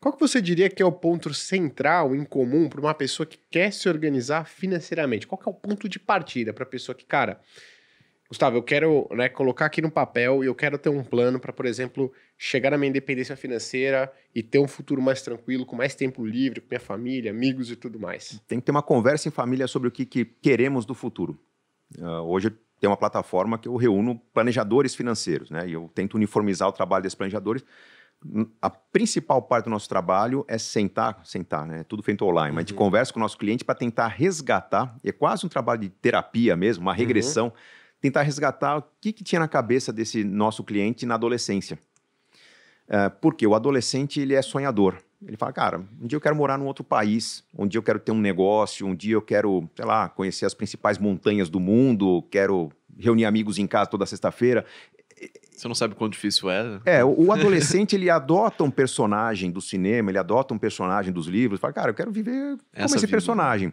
Qual que você diria que é o ponto central em comum para uma pessoa que quer se organizar financeiramente? Qual que é o ponto de partida para a pessoa que, cara, Gustavo, eu quero né, colocar aqui no papel e eu quero ter um plano para, por exemplo, chegar na minha independência financeira e ter um futuro mais tranquilo, com mais tempo livre, com minha família, amigos e tudo mais. Tem que ter uma conversa em família sobre o que, que queremos do futuro. Uh, hoje tem uma plataforma que eu reúno planejadores financeiros, né? E eu tento uniformizar o trabalho desses planejadores a principal parte do nosso trabalho é sentar, sentar, né? É tudo feito online, uhum. mas a gente conversa com o nosso cliente para tentar resgatar, é quase um trabalho de terapia mesmo, uma uhum. regressão, uhum. tentar resgatar o que, que tinha na cabeça desse nosso cliente na adolescência. É, porque o adolescente ele é sonhador. Ele fala, cara, um dia eu quero morar num outro país, um dia eu quero ter um negócio, um dia eu quero, sei lá, conhecer as principais montanhas do mundo, quero reunir amigos em casa toda sexta-feira. Você não sabe quão difícil é. É, o adolescente ele adota um personagem do cinema, ele adota um personagem dos livros, fala, cara, eu quero viver como Essa esse vida. personagem.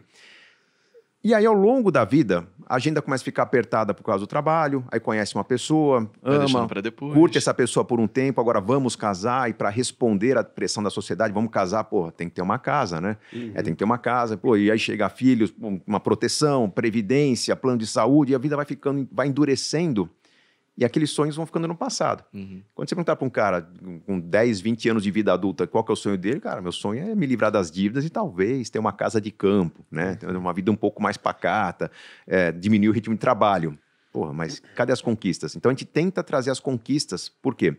E aí, ao longo da vida, a agenda começa a ficar apertada por causa do trabalho, aí conhece uma pessoa, ama, curte essa pessoa por um tempo, agora vamos casar, e para responder à pressão da sociedade, vamos casar, Pô, tem que ter uma casa, né? Uhum. É, tem que ter uma casa, pô, e aí chega filhos, uma proteção, previdência, plano de saúde, e a vida vai ficando, vai endurecendo e aqueles sonhos vão ficando no passado. Uhum. Quando você perguntar para um cara com 10, 20 anos de vida adulta qual que é o sonho dele, cara, meu sonho é me livrar das dívidas e talvez ter uma casa de campo, né? Uhum. Ter uma vida um pouco mais pacata, é, diminuir o ritmo de trabalho. Porra, mas cadê as conquistas? Então a gente tenta trazer as conquistas, por quê?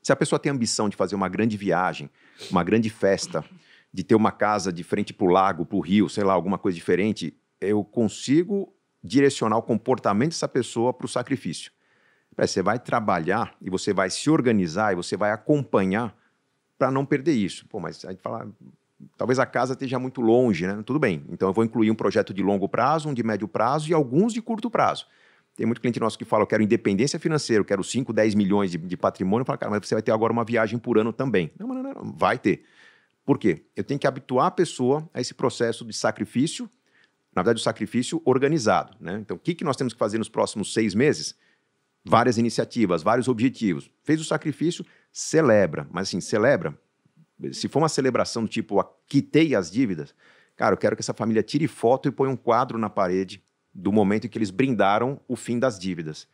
Se a pessoa tem a ambição de fazer uma grande viagem, uma grande festa, de ter uma casa de frente para o lago, para o rio, sei lá, alguma coisa diferente, eu consigo direcionar o comportamento dessa pessoa para o sacrifício. É, você vai trabalhar e você vai se organizar e você vai acompanhar para não perder isso. Pô, mas aí fala, talvez a casa esteja muito longe, né? Tudo bem. Então eu vou incluir um projeto de longo prazo, um de médio prazo e alguns de curto prazo. Tem muito cliente nosso que fala, eu quero independência financeira, eu quero 5, 10 milhões de, de patrimônio. Eu falo, cara, mas você vai ter agora uma viagem por ano também. Não, não, não, não. vai ter. Por quê? Eu tenho que habituar a pessoa a esse processo de sacrifício, na verdade, o sacrifício organizado. Né? Então, o que, que nós temos que fazer nos próximos seis meses? várias iniciativas, vários objetivos. Fez o sacrifício, celebra. Mas assim, celebra. Se for uma celebração do tipo, quitei as dívidas, cara, eu quero que essa família tire foto e ponha um quadro na parede do momento em que eles brindaram o fim das dívidas.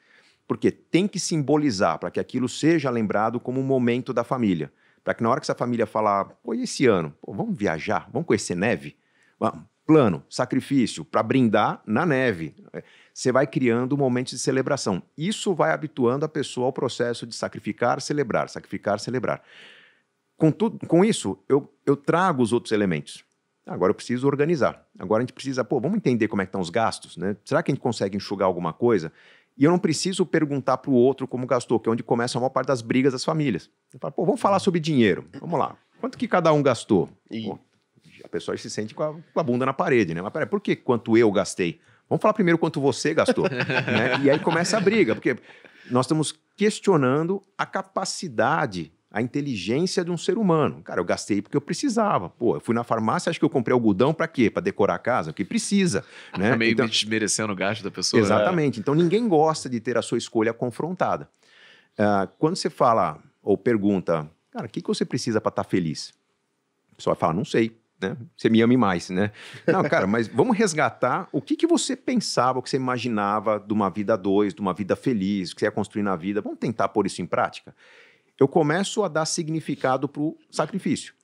Porque tem que simbolizar para que aquilo seja lembrado como um momento da família. Para que na hora que essa família falar, pô, e esse ano? Pô, vamos viajar? Vamos conhecer neve? Vamos. Plano, sacrifício, para brindar na neve você vai criando um momento de celebração. Isso vai habituando a pessoa ao processo de sacrificar, celebrar, sacrificar, celebrar. Com, tudo, com isso, eu, eu trago os outros elementos. Agora eu preciso organizar. Agora a gente precisa, pô, vamos entender como é que estão os gastos, né? Será que a gente consegue enxugar alguma coisa? E eu não preciso perguntar para o outro como gastou, que é onde começa a maior parte das brigas das famílias. Eu falo, pô, vamos falar sobre dinheiro. Vamos lá. Quanto que cada um gastou? E... Pô, a pessoa se sente com a, com a, bunda na parede, né? Mas peraí, por que quanto eu gastei? Vamos falar primeiro quanto você gastou. né? E aí começa a briga, porque nós estamos questionando a capacidade, a inteligência de um ser humano. Cara, eu gastei porque eu precisava. Pô, eu fui na farmácia, acho que eu comprei algodão para quê? Para decorar a casa, porque precisa, né? Meio então, desmerecendo o gasto da pessoa. Né? Exatamente. Então ninguém gosta de ter a sua escolha confrontada. Uh, quando você fala ou pergunta, cara, o que, que você precisa para estar tá feliz? A pessoa vai falar, não sei né? Você me ame mais, né? Não, cara, mas vamos resgatar o que, que você pensava, o que você imaginava de uma vida dois, de uma vida feliz, que você ia construir na vida. Vamos tentar pôr isso em prática? Eu começo a dar significado para o sacrifício.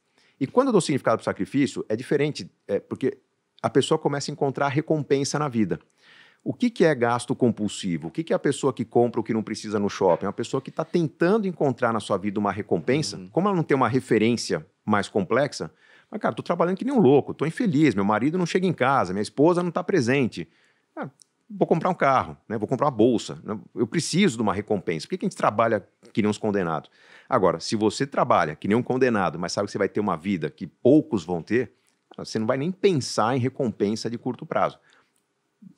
E quando eu dou significado para o sacrifício, é diferente, é, porque a pessoa começa a encontrar recompensa na vida. O que, que é gasto compulsivo? O que, que é a pessoa que compra o que não precisa no shopping? É uma pessoa que está tentando encontrar na sua vida uma recompensa. Uhum. Como ela não tem uma referência mais complexa, mas, cara, tô trabalhando que nem um louco, tô infeliz, meu marido não chega em casa, minha esposa não está presente. Cara, ah, vou comprar um carro, né? vou comprar uma bolsa, né? eu preciso de uma recompensa. Por que, que a gente trabalha que nem uns condenados? Agora, se você trabalha que nem um condenado, mas sabe que você vai ter uma vida que poucos vão ter, ah, você não vai nem pensar em recompensa de curto prazo.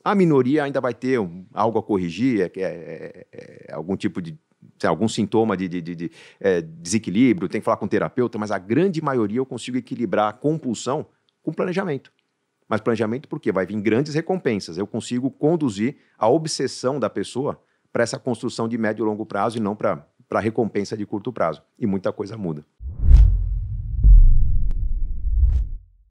A minoria ainda vai ter um, algo a corrigir, é, é, é, é algum tipo de sei, algum sintoma de, de, de, de é, desequilíbrio, tem que falar com o terapeuta, mas a grande maioria eu consigo equilibrar a compulsão com planejamento. Mas planejamento porque vai vir grandes recompensas. Eu consigo conduzir a obsessão da pessoa para essa construção de médio e longo prazo e não para recompensa de curto prazo. E muita coisa muda.